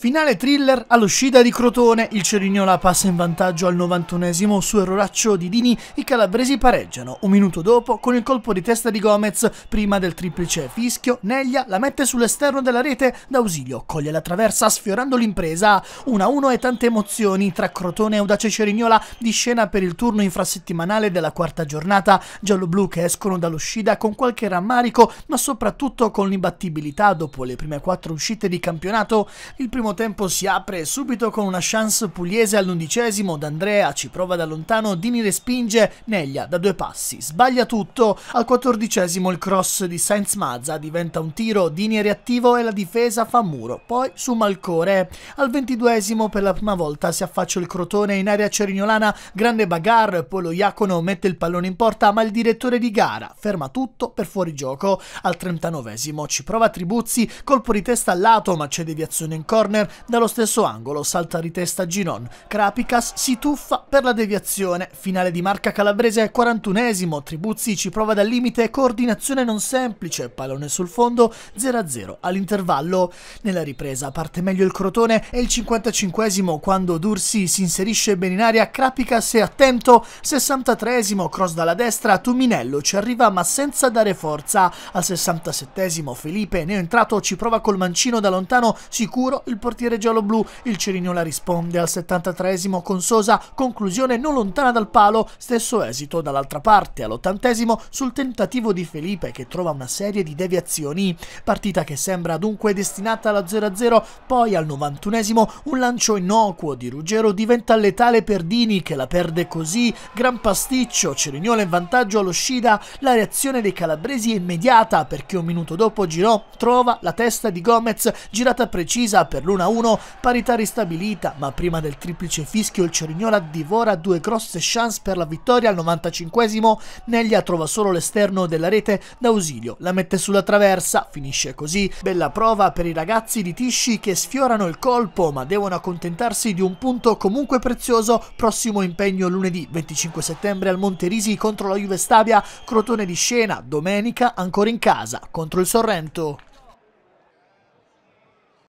Finale thriller all'uscita di Crotone, il Cerignola passa in vantaggio al 91esimo su erroraccio di Dini, i calabresi pareggiano. Un minuto dopo, con il colpo di testa di Gomez, prima del triplice fischio, Neglia la mette sull'esterno della rete, d'ausilio coglie la traversa sfiorando l'impresa. 1-1 e tante emozioni tra Crotone e Audace Cerignola di scena per il turno infrasettimanale della quarta giornata, gialloblu che escono dall'uscita con qualche rammarico, ma soprattutto con l'imbattibilità dopo le prime quattro uscite di campionato. Il primo primo tempo si apre subito con una chance pugliese all'undicesimo, D'Andrea ci prova da lontano, Dini respinge, Neglia da due passi, sbaglia tutto, al quattordicesimo il cross di Sainz Mazza diventa un tiro, Dini è reattivo e la difesa fa muro, poi su Malcore. Al ventiduesimo per la prima volta si affaccia il crotone in area cerignolana, grande bagarre, poi lo Iacono mette il pallone in porta ma il direttore di gara ferma tutto per fuorigioco. Al trentanovesimo ci prova Tribuzzi, colpo di testa al lato ma c'è deviazione in corner, corner, dallo stesso angolo salta di testa Ginon, Krapikas si tuffa per la deviazione, finale di marca calabrese al 41esimo, Tribuzzi ci prova dal limite, coordinazione non semplice, pallone sul fondo 0-0 all'intervallo. Nella ripresa parte meglio il Crotone e il 55esimo quando Dursi si inserisce bene in aria, Krapikas è attento, 63esimo cross dalla destra, Tuminello ci arriva ma senza dare forza, al 67esimo Felipe neo entrato ci prova col mancino da lontano, sicuro il possesso portiere giallo-blu. Il Cirignola risponde al 73 con Sosa, conclusione non lontana dal palo, stesso esito dall'altra parte all'ottantesimo sul tentativo di Felipe che trova una serie di deviazioni. Partita che sembra dunque destinata alla 0-0, poi al 91 un lancio innocuo di Ruggero diventa letale per Dini che la perde così, gran pasticcio, Cerignola in vantaggio allo Scida, la reazione dei calabresi è immediata perché un minuto dopo Girò trova la testa di Gomez girata precisa per l'1 1-1, parità ristabilita, ma prima del triplice fischio il Cerignola divora due grosse chance per la vittoria al 95esimo, Neglia trova solo l'esterno della rete d'ausilio, la mette sulla traversa, finisce così. Bella prova per i ragazzi di Tisci che sfiorano il colpo, ma devono accontentarsi di un punto comunque prezioso, prossimo impegno lunedì 25 settembre al Monterisi contro la Juve Stabia, Crotone di scena, domenica ancora in casa contro il Sorrento.